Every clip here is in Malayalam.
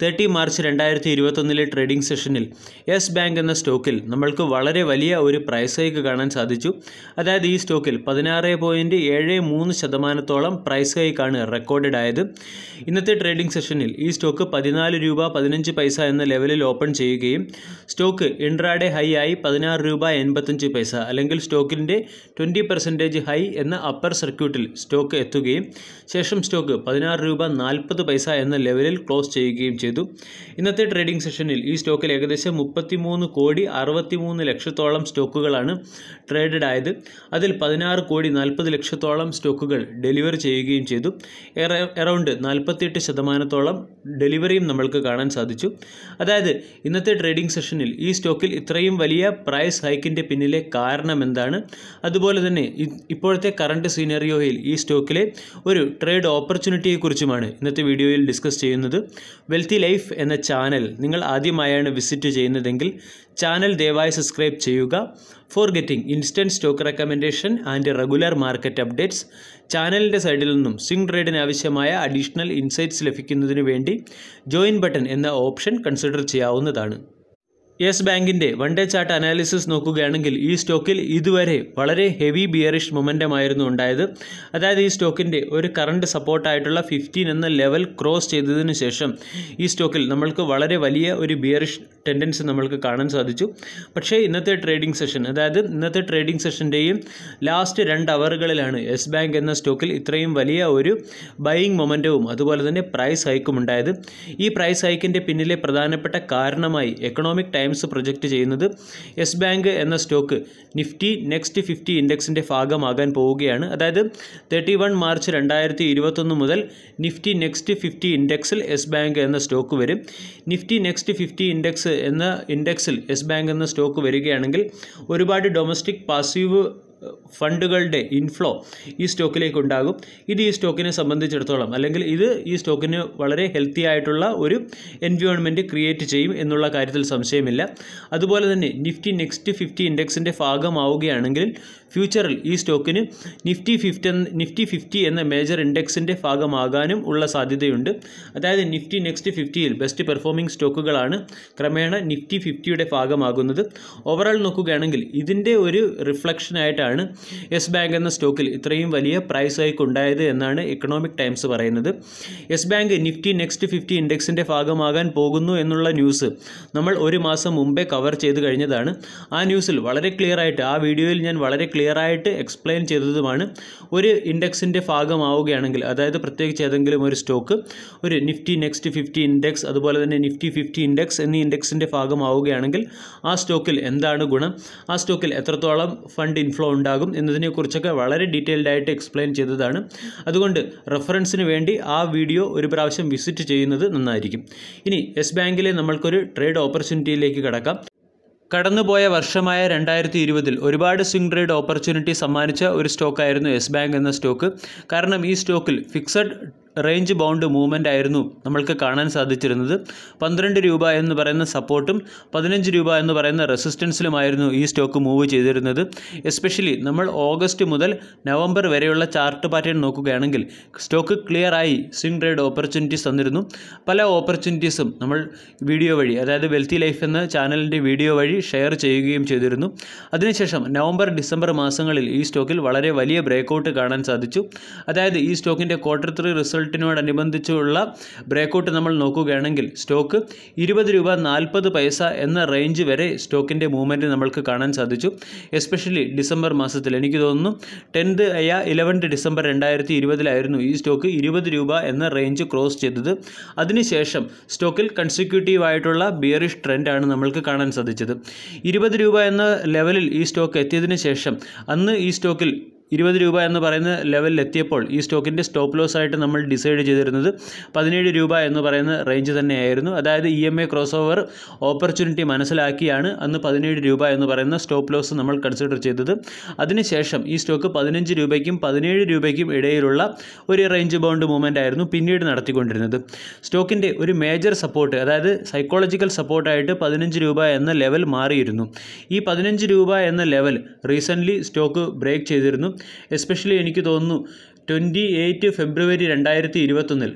തേർട്ടി മാർച്ച് രണ്ടായിരത്തി ഇരുപത്തൊന്നിലെ ട്രേഡിംഗ് സെഷനിൽ യെസ് ബാങ്ക് എന്ന സ്റ്റോക്കിൽ നമ്മൾക്ക് വളരെ വലിയ ഒരു പ്രൈസ് ഹൈക്ക് കാണാൻ സാധിച്ചു അതായത് ഈ സ്റ്റോക്കിൽ പതിനാറ് പോയിൻറ്റ് ഏഴ് മൂന്ന് ശതമാനത്തോളം പ്രൈസ് ഹൈക്കാണ് റെക്കോർഡഡ് ആയത് ഇന്നത്തെ ട്രേഡിംഗ് സെഷനിൽ ഈ സ്റ്റോക്ക് പതിനാല് രൂപ പതിനഞ്ച് പൈസ എന്ന ലെവലിൽ ഓപ്പൺ ചെയ്യുകയും സ്റ്റോക്ക് ഇൻട്രാഡേ ഹൈ ആയി പതിനാറ് രൂപ എൺപത്തഞ്ച് പൈസ അല്ലെങ്കിൽ സ്റ്റോക്കിൻ്റെ ട്വൻറ്റി പെർസെൻറ്റേജ് ഹൈ എന്ന അപ്പർ സർക്യൂട്ടിൽ സ്റ്റോക്ക് എത്തുകയും ശേഷം സ്റ്റോക്ക് പതിനാറ് രൂപ നാൽപ്പത് പൈസ എന്ന ലെവലിൽ ക്ലോസ് ചെയ്യുകയും ചെയ്തു ചെയ്തു ഇന്നത്തെ ട്രേഡിംഗ് സെഷനിൽ ഈ സ്റ്റോക്കിൽ ഏകദേശം മുപ്പത്തിമൂന്ന് കോടി അറുപത്തിമൂന്ന് ലക്ഷത്തോളം സ്റ്റോക്കുകളാണ് ട്രേഡഡ് ആയത് അതിൽ പതിനാറ് കോടി നാൽപ്പത് ലക്ഷത്തോളം സ്റ്റോക്കുകൾ ഡെലിവർ ചെയ്യുകയും ചെയ്തു എറൗണ്ട് നാൽപ്പത്തിയെട്ട് ശതമാനത്തോളം ഡെലിവറിയും നമ്മൾക്ക് കാണാൻ സാധിച്ചു അതായത് ഇന്നത്തെ ട്രേഡിംഗ് സെഷനിൽ ഈ സ്റ്റോക്കിൽ ഇത്രയും വലിയ പ്രൈസ് ഹൈക്കിൻ്റെ പിന്നിലെ കാരണം എന്താണ് അതുപോലെ തന്നെ ഇപ്പോഴത്തെ കറണ്ട് സീനറിയോയിൽ ഈ സ്റ്റോക്കിലെ ഒരു ട്രേഡ് ഓപ്പർച്യൂണിറ്റിയെക്കുറിച്ചുമാണ് ഇന്നത്തെ വീഡിയോയിൽ ഡിസ്കസ് ചെയ്യുന്നത് വെൽത്തി ഹെൽത്തി ലൈഫ് എന്ന ചാനൽ നിങ്ങൾ ആദ്യമായാണ് വിസിറ്റ് ചെയ്യുന്നതെങ്കിൽ ചാനൽ ദയവായി സബ്സ്ക്രൈബ് ചെയ്യുക for getting instant stock recommendation and regular market updates ചാനലിൻ്റെ സൈഡിൽ നിന്നും സിംഗ് ട്രേഡിന് ആവശ്യമായ അഡീഷണൽ ഇൻസൈറ്റ്സ് ലഭിക്കുന്നതിന് വേണ്ടി ജോയിൻ ബട്ടൺ എന്ന ഓപ്ഷൻ കൺസിഡർ ചെയ്യാവുന്നതാണ് യെസ് ബാങ്കിൻ്റെ വൺ ഡേ ചാർട്ട് അനാലിസിസ് നോക്കുകയാണെങ്കിൽ ഈ സ്റ്റോക്കിൽ ഇതുവരെ വളരെ ഹെവി ബിയറിഷ് ആയിരുന്നു ഉണ്ടായത് അതായത് ഈ സ്റ്റോക്കിൻ്റെ ഒരു കറണ്ട് സപ്പോർട്ടായിട്ടുള്ള ഫിഫ്റ്റീൻ എന്ന ലെവൽ ക്രോസ് ചെയ്തതിന് ശേഷം ഈ സ്റ്റോക്കിൽ നമ്മൾക്ക് വളരെ വലിയ ഒരു ബിയറിഷ് ടെൻഡൻസി നമ്മൾക്ക് കാണാൻ സാധിച്ചു പക്ഷേ ഇന്നത്തെ ട്രേഡിംഗ് സെഷൻ അതായത് ഇന്നത്തെ ട്രേഡിംഗ് സെഷൻ്റെയും ലാസ്റ്റ് രണ്ട് അവറുകളിലാണ് യെസ് ബാങ്ക് എന്ന സ്റ്റോക്കിൽ ഇത്രയും വലിയ ഒരു ബയിങ് മൊമെൻറ്റവും അതുപോലെ തന്നെ പ്രൈസ് ഹൈക്കും ഉണ്ടായത് ഈ പ്രൈസ് ഹൈക്കിൻ്റെ പിന്നിലെ പ്രധാനപ്പെട്ട കാരണമായി എക്കണോമിക് ടൈം ടൈംസ് പ്രൊജക്റ്റ് ചെയ്യുന്നത് യെസ് ബാങ്ക് എന്ന സ്റ്റോക്ക് നിഫ്റ്റി നെക്സ്റ്റ് ഫിഫ്റ്റി ഇൻഡെക്സിൻ്റെ ഭാഗമാകാൻ പോവുകയാണ് അതായത് തേർട്ടി വൺ മാർച്ച് രണ്ടായിരത്തി ഇരുപത്തൊന്ന് മുതൽ നിഫ്റ്റി നെക്സ്റ്റ് ഫിഫ്റ്റി ഇൻഡെക്സിൽ യെസ് ബാങ്ക് എന്ന സ്റ്റോക്ക് വരും നിഫ്റ്റി നെക്സ്റ്റ് ഫിഫ്റ്റി ഇൻഡെക്സ് എന്ന ഇൻഡെക്സിൽ യെസ് ബാങ്ക് എന്ന സ്റ്റോക്ക് വരികയാണെങ്കിൽ ഒരുപാട് ഡൊമസ്റ്റിക് പാസീവ് ഫണ്ടുകളുടെ ഇൻഫ്ലോ ഈ സ്റ്റോക്കിലേക്ക് ഉണ്ടാകും ഇത് ഈ സ്റ്റോക്കിനെ സംബന്ധിച്ചിടത്തോളം അല്ലെങ്കിൽ ഇത് ഈ സ്റ്റോക്കിന് വളരെ ഹെൽത്തി ആയിട്ടുള്ള ഒരു എൻവയോൺമെൻറ്റ് ക്രിയേറ്റ് ചെയ്യും എന്നുള്ള കാര്യത്തിൽ സംശയമില്ല അതുപോലെ തന്നെ നിഫ്റ്റി നെക്സ്റ്റ് ഫിഫ്റ്റി ഇൻഡെക്സിൻ്റെ ഭാഗമാവുകയാണെങ്കിൽ ഫ്യൂച്ചറിൽ ഈ സ്റ്റോക്കിന് നിഫ്റ്റി ഫിഫ്റ്റി നിഫ്റ്റി ഫിഫ്റ്റി എന്ന മേജർ ഇൻഡെക്സിൻ്റെ ഭാഗമാകാനും ഉള്ള സാധ്യതയുണ്ട് അതായത് നിഫ്റ്റി നെക്സ്റ്റ് ഫിഫ്റ്റിയിൽ ബെസ്റ്റ് പെർഫോമിംഗ് സ്റ്റോക്കുകളാണ് ക്രമേണ നിഫ്റ്റി ഫിഫ്റ്റിയുടെ ഭാഗമാകുന്നത് ഓവറോൾ നോക്കുകയാണെങ്കിൽ ഇതിൻ്റെ ഒരു റിഫ്ലക്ഷനായിട്ടാണ് ആണ് യെസ് ബാങ്ക് എന്ന സ്റ്റോക്കിൽ ഇത്രയും വലിയ പ്രൈസ് ഹൈക്ക് ഉണ്ടായത് എന്നാണ് എക്കണോമിക് ടൈംസ് പറയുന്നത് Yes Bank Nifty next fifty ഇൻഡെക്സിൻ്റെ ഭാഗമാകാൻ പോകുന്നു എന്നുള്ള ന്യൂസ് നമ്മൾ ഒരു മാസം മുമ്പേ കവർ ചെയ്ത് കഴിഞ്ഞതാണ് ആ ന്യൂസിൽ വളരെ ക്ലിയർ ആയിട്ട് ആ വീഡിയോയിൽ ഞാൻ വളരെ ക്ലിയർ ആയിട്ട് എക്സ്പ്ലെയിൻ ചെയ്തതുമാണ് ഒരു ഇൻഡെക്സിൻ്റെ ഭാഗമാവുകയാണെങ്കിൽ അതായത് പ്രത്യേകിച്ച് ഏതെങ്കിലും ഒരു സ്റ്റോക്ക് ഒരു നിഫ്റ്റി നെക്സ്റ്റ് ഫിഫ്റ്റി ഇൻഡെക്സ് അതുപോലെ തന്നെ നിഫ്റ്റി ഫിഫ്റ്റി ഇൻഡെക്സ് എന്നീ ഇൻഡെക്സിൻ്റെ ഭാഗമാവുകയാണെങ്കിൽ ആ സ്റ്റോക്കിൽ എന്താണ് ഗുണം ആ സ്റ്റോക്കിൽ എത്രത്തോളം ഫണ്ട് ഇൻഫ്ലോ ഉണ്ടാകും എന്നതിനെക്കുറിച്ചൊക്കെ വളരെ ഡീറ്റെയിൽഡ് ആയിട്ട് എക്സ്പ്ലെയിൻ ചെയ്തതാണ് അതുകൊണ്ട് റെഫറൻസിന് വേണ്ടി ആ വീഡിയോ ഒരു പ്രാവശ്യം വിസിറ്റ് ചെയ്യുന്നത് നന്നായിരിക്കും ഇനി യെസ് ബാങ്കിലെ നമ്മൾക്കൊരു ട്രേഡ് ഓപ്പർച്യൂണിറ്റിയിലേക്ക് കടക്കാം കടന്നുപോയ വർഷമായ രണ്ടായിരത്തി ഇരുപതിൽ ഒരുപാട് സ്വിംഗ് ട്രേഡ് ഓപ്പർച്യൂണിറ്റി സമ്മാനിച്ച ഒരു സ്റ്റോക്കായിരുന്നു യെസ് ബാങ്ക് എന്ന സ്റ്റോക്ക് കാരണം ഈ സ്റ്റോക്കിൽ ഫിക്സഡ് റേഞ്ച് ബൗണ്ട് മൂവ്മെൻ്റ് ആയിരുന്നു നമ്മൾക്ക് കാണാൻ സാധിച്ചിരുന്നത് പന്ത്രണ്ട് രൂപ എന്ന് പറയുന്ന സപ്പോർട്ടും പതിനഞ്ച് രൂപ എന്ന് പറയുന്ന റെസിസ്റ്റൻസിലുമായിരുന്നു ഈ സ്റ്റോക്ക് മൂവ് ചെയ്തിരുന്നത് എസ്പെഷ്യലി നമ്മൾ ഓഗസ്റ്റ് മുതൽ നവംബർ വരെയുള്ള ചാർട്ട് പാറ്റേൺ നോക്കുകയാണെങ്കിൽ സ്റ്റോക്ക് ക്ലിയർ ആയി സ്വിംഗ് ട്രേഡ് ഓപ്പർച്യൂണിറ്റീസ് തന്നിരുന്നു പല ഓപ്പർച്യൂണിറ്റീസും നമ്മൾ വീഡിയോ വഴി അതായത് വെൽത്തി ലൈഫ് എന്ന ചാനലിൻ്റെ വീഡിയോ വഴി ഷെയർ ചെയ്യുകയും ചെയ്തിരുന്നു അതിനുശേഷം നവംബർ ഡിസംബർ മാസങ്ങളിൽ ഈ സ്റ്റോക്കിൽ വളരെ വലിയ ബ്രേക്കൗട്ട് കാണാൻ സാധിച്ചു അതായത് ഈ സ്റ്റോക്കിൻ്റെ ക്വാർട്ടർ ത്രീ റിസൾട്ട് റിസൾട്ടിനോടനുബന്ധിച്ചുള്ള ബ്രേക്കൗട്ട് നമ്മൾ നോക്കുകയാണെങ്കിൽ സ്റ്റോക്ക് ഇരുപത് രൂപ നാൽപ്പത് പൈസ എന്ന റേഞ്ച് വരെ സ്റ്റോക്കിൻ്റെ മൂവ്മെൻറ്റ് നമ്മൾക്ക് കാണാൻ സാധിച്ചു എസ്പെഷ്യലി ഡിസംബർ മാസത്തിൽ എനിക്ക് തോന്നുന്നു ടെൻത്ത് അയ ഇലവൻത്ത് ഡിസംബർ രണ്ടായിരത്തി ഇരുപതിലായിരുന്നു ഈ സ്റ്റോക്ക് ഇരുപത് രൂപ എന്ന റേഞ്ച് ക്രോസ് ചെയ്തത് അതിനുശേഷം സ്റ്റോക്കിൽ കൺസിക്യൂട്ടീവ് ആയിട്ടുള്ള ബിയറിഷ് ട്രെൻഡാണ് നമ്മൾക്ക് കാണാൻ സാധിച്ചത് ഇരുപത് രൂപ എന്ന ലെവലിൽ ഈ സ്റ്റോക്ക് എത്തിയതിന് ശേഷം അന്ന് ഈ സ്റ്റോക്കിൽ ഇരുപത് രൂപ എന്ന് പറയുന്ന ലെവലിൽ എത്തിയപ്പോൾ ഈ സ്റ്റോക്കിൻ്റെ സ്റ്റോപ്പ് ലോസ് ആയിട്ട് നമ്മൾ ഡിസൈഡ് ചെയ്തിരുന്നത് പതിനേഴ് രൂപ എന്ന് പറയുന്ന റേഞ്ച് തന്നെയായിരുന്നു അതായത് E M A cross over opportunity മനസ്സിലാക്കിയാണ് അന്ന് പതിനേഴ് രൂപ എന്ന് പറയുന്ന സ്റ്റോപ്പ് ലോസ് നമ്മൾ കൺസിഡർ ചെയ്തത് അതിനുശേഷം ഈ സ്റ്റോക്ക് പതിനഞ്ച് രൂപയ്ക്കും പതിനേഴ് രൂപയ്ക്കും ഇടയിലുള്ള ഒരു റേഞ്ച് ബൗണ്ട് മൂവ്മെൻ്റ് ആയിരുന്നു പിന്നീട് നടത്തിക്കൊണ്ടിരുന്നത് സ്റ്റോക്കിൻ്റെ ഒരു മേജർ സപ്പോർട്ട് അതായത് സൈക്കോളജിക്കൽ സപ്പോർട്ടായിട്ട് പതിനഞ്ച് രൂപ എന്ന ലെവൽ മാറിയിരുന്നു ഈ പതിനഞ്ച് രൂപ എന്ന ലെവൽ റീസെൻ്റ്ലി സ്റ്റോക്ക് ബ്രേക്ക് ചെയ്തിരുന്നു എസ്പെഷ്യലി എനിക്ക് തോന്നുന്നു ട്വൻറ്റി എയ്റ്റ് ഫെബ്രുവരി രണ്ടായിരത്തി ഇരുപത്തൊന്നിൽ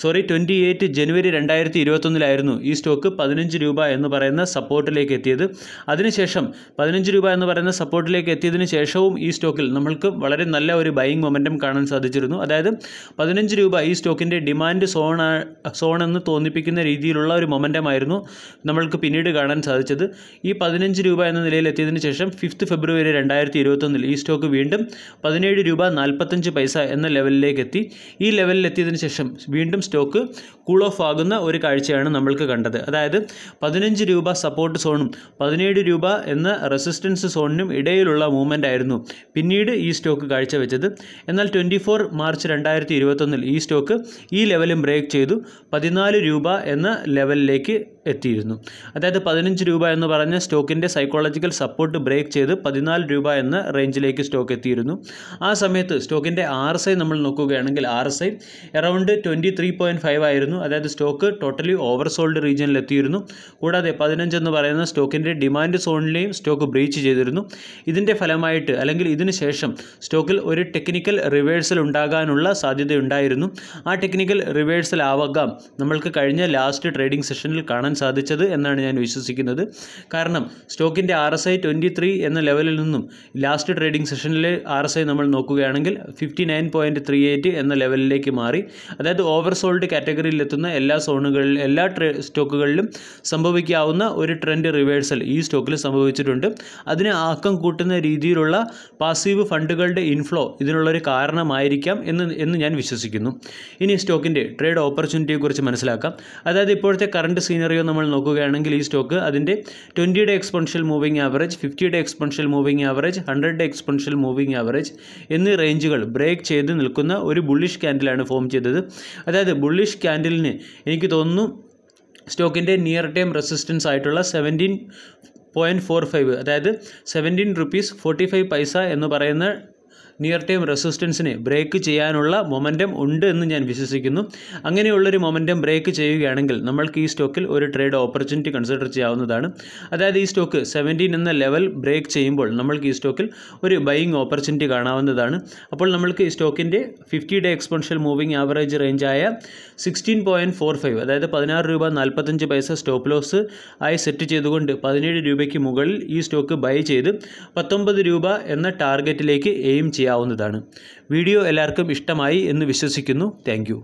സോറി ട്വൻറ്റി എയ്റ്റ് ജനുവരി രണ്ടായിരത്തി ഇരുപത്തൊന്നിലായിരുന്നു ഈ സ്റ്റോക്ക് പതിനഞ്ച് രൂപ എന്ന് പറയുന്ന സപ്പോർട്ടിലേക്ക് എത്തിയത് അതിനുശേഷം പതിനഞ്ച് രൂപ എന്ന് പറയുന്ന സപ്പോർട്ടിലേക്ക് എത്തിയതിന് ശേഷവും ഈ സ്റ്റോക്കിൽ നമ്മൾക്ക് വളരെ നല്ല ഒരു ബൈയിങ് മൊമെൻറ്റം കാണാൻ സാധിച്ചിരുന്നു അതായത് പതിനഞ്ച് രൂപ ഈ സ്റ്റോക്കിൻ്റെ ഡിമാൻഡ് സോൺ സോൺ എന്ന് തോന്നിപ്പിക്കുന്ന രീതിയിലുള്ള ഒരു മൊമെൻറ്റമായിരുന്നു നമ്മൾക്ക് പിന്നീട് കാണാൻ സാധിച്ചത് ഈ പതിനഞ്ച് രൂപ എന്ന നിലയിൽ എത്തിയതിന് ശേഷം ഫിഫ്ത്ത് ഫെബ്രുവരി രണ്ടായിരത്തി ഇരുപത്തൊന്നിൽ ഈ സ്റ്റോക്ക് വീണ്ടും പതിനേഴ് രൂപ നാൽപ്പത്തഞ്ച് പൈസ എന്ന ലെവലിലേക്ക് എത്തി ഈ ലെവലിൽ എത്തിയതിന് ശേഷം വീണ്ടും വീണ്ടും സ്റ്റോക്ക് കൂൾ ഓഫ് ആകുന്ന ഒരു കാഴ്ചയാണ് നമ്മൾക്ക് കണ്ടത് അതായത് പതിനഞ്ച് രൂപ സപ്പോർട്ട് സോണും പതിനേഴ് രൂപ എന്ന റെസിസ്റ്റൻസ് സോണിനും ഇടയിലുള്ള മൂവ്മെൻ്റ് ആയിരുന്നു പിന്നീട് ഈ സ്റ്റോക്ക് കാഴ്ചവെച്ചത് എന്നാൽ ട്വൻറ്റി ഫോർ മാർച്ച് രണ്ടായിരത്തി ഇരുപത്തൊന്നിൽ ഈ സ്റ്റോക്ക് ഈ ലെവലും ബ്രേക്ക് ചെയ്തു പതിനാല് രൂപ എന്ന ലെവലിലേക്ക് എത്തിയിരുന്നു അതായത് പതിനഞ്ച് രൂപ എന്ന് പറഞ്ഞ സ്റ്റോക്കിൻ്റെ സൈക്കോളജിക്കൽ സപ്പോർട്ട് ബ്രേക്ക് ചെയ്ത് പതിനാല് രൂപ എന്ന റേഞ്ചിലേക്ക് സ്റ്റോക്ക് എത്തിയിരുന്നു ആ സമയത്ത് സ്റ്റോക്കിൻ്റെ ആർ എസ് ഐ നമ്മൾ നോക്കുകയാണെങ്കിൽ R S I around twenty three point five ആയിരുന്നു അതായത് സ്റ്റോക്ക് ടോട്ടലി ഓവർ സോൾഡ് റീജിയനിലെത്തിയിരുന്നു കൂടാതെ പതിനഞ്ച് എന്ന് പറയുന്ന സ്റ്റോക്കിൻ്റെ ഡിമാൻഡ് സോണിലെയും സ്റ്റോക്ക് ബ്രീച്ച് ചെയ്തിരുന്നു ഇതിൻ്റെ ഫലമായിട്ട് അല്ലെങ്കിൽ ഇതിന് ശേഷം സ്റ്റോക്കിൽ ഒരു ടെക്നിക്കൽ റിവേഴ്സൽ ഉണ്ടാകാനുള്ള സാധ്യതയുണ്ടായിരുന്നു ആ ടെക്നിക്കൽ റിവേഴ്സൽ ആവാം നമ്മൾക്ക് കഴിഞ്ഞ ലാസ്റ്റ് ട്രേഡിംഗ് സെഷനിൽ കാണാൻ സാധിച്ചത് എന്നാണ് ഞാൻ വിശ്വസിക്കുന്നത് കാരണം സ്റ്റോക്കിൻ്റെ R S I twenty three എന്ന ലെവലിൽ നിന്നും ലാസ്റ്റ് ട്രേഡിംഗ് സെഷനിലെ ആർ എസ് ഐ നമ്മൾ നോക്കുകയാണെങ്കിൽ fifty nine point three eight എന്ന ലെവലിലേക്ക് മാറി അതായത് ഓവർ സോൾഡ് എത്തുന്ന എല്ലാ സോണുകളിലും എല്ലാ സ്റ്റോക്കുകളിലും സംഭവിക്കാവുന്ന ഒരു ട്രെൻഡ് റിവേഴ്സൽ ഈ സ്റ്റോക്കിൽ സംഭവിച്ചിട്ടുണ്ട് അതിന് ആക്കം കൂട്ടുന്ന രീതിയിലുള്ള പാസീവ് ഫണ്ടുകളുടെ ഇൻഫ്ലോ ഇതിനുള്ളൊരു കാരണമായിരിക്കാം എന്ന് എന്ന് ഞാൻ വിശ്വസിക്കുന്നു ഇനി സ്റ്റോക്കിൻ്റെ ട്രേഡ് ഓപ്പർച്യൂണിറ്റിയെക്കുറിച്ച് മനസ്സിലാക്കാം അതായത് ഇപ്പോഴത്തെ കറണ്ട് സീനറിയോ നമ്മൾ നോക്കുകയാണെങ്കിൽ ഈ സ്റ്റോക്ക് അതിൻ്റെ ട്വൻറ്റിയുടെ എക്സ്പെൻഷ്യൽ മൂവിങ് ആവറേജ് ഫിഫ്റ്റിയുടെ exponential moving average hundred exponential moving average എന്നീ റേഞ്ചുകൾ ബ്രേക്ക് ചെയ്ത് നിൽക്കുന്ന ഒരു ബുള്ളിഷ് ക്യാൻഡിലാണ് ഫോം ചെയ്തത് അതായത് അതായത് ബുള്ളിഷ് ക്യാൻഡിലിന് എനിക്ക് തോന്നുന്നു സ്റ്റോക്കിൻ്റെ നിയർ ടൈം റെസിസ്റ്റൻസ് ആയിട്ടുള്ള സെവൻറ്റീൻ പോയിൻറ്റ് ഫോർ ഫൈവ് അതായത് seventeen rupees forty five paisa എന്ന് പറയുന്ന നിയർ ടൈം റെസിസ്റ്റൻസിനെ ബ്രേക്ക് ചെയ്യാനുള്ള മൊമെൻറ്റം ഉണ്ട് എന്ന് ഞാൻ വിശ്വസിക്കുന്നു അങ്ങനെയുള്ളൊരു മൊമെൻറ്റം ബ്രേക്ക് ചെയ്യുകയാണെങ്കിൽ നമ്മൾക്ക് ഈ സ്റ്റോക്കിൽ ഒരു ട്രേഡ് ഓപ്പർച്യൂണിറ്റി കൺസിഡർ ചെയ്യാവുന്നതാണ് അതായത് ഈ സ്റ്റോക്ക് സെവൻറ്റീൻ എന്ന ലെവൽ ബ്രേക്ക് ചെയ്യുമ്പോൾ നമ്മൾക്ക് ഈ സ്റ്റോക്കിൽ ഒരു ബൈയിങ് ഓപ്പർച്യൂണിറ്റി കാണാവുന്നതാണ് അപ്പോൾ നമ്മൾക്ക് ഈ സ്റ്റോക്കിൻ്റെ fifty day exponential moving average റേഞ്ചായ സിക്സ്റ്റീൻ പോയിൻറ്റ് ഫോർ ഫൈവ് അതായത് പതിനാറ് രൂപ നാൽപ്പത്തഞ്ച് പൈസ സ്റ്റോപ്പ് ലോസ് ആയി സെറ്റ് ചെയ്തുകൊണ്ട് പതിനേഴ് രൂപയ്ക്ക് മുകളിൽ ഈ സ്റ്റോക്ക് ബൈ ചെയ്ത് പത്തൊമ്പത് രൂപ എന്ന ടാർഗറ്റിലേക്ക് എയിം ചെയ്യാം ചെയ്യാവുന്നതാണ് വീഡിയോ എല്ലാവർക്കും ഇഷ്ടമായി എന്ന് വിശ്വസിക്കുന്നു താങ്ക്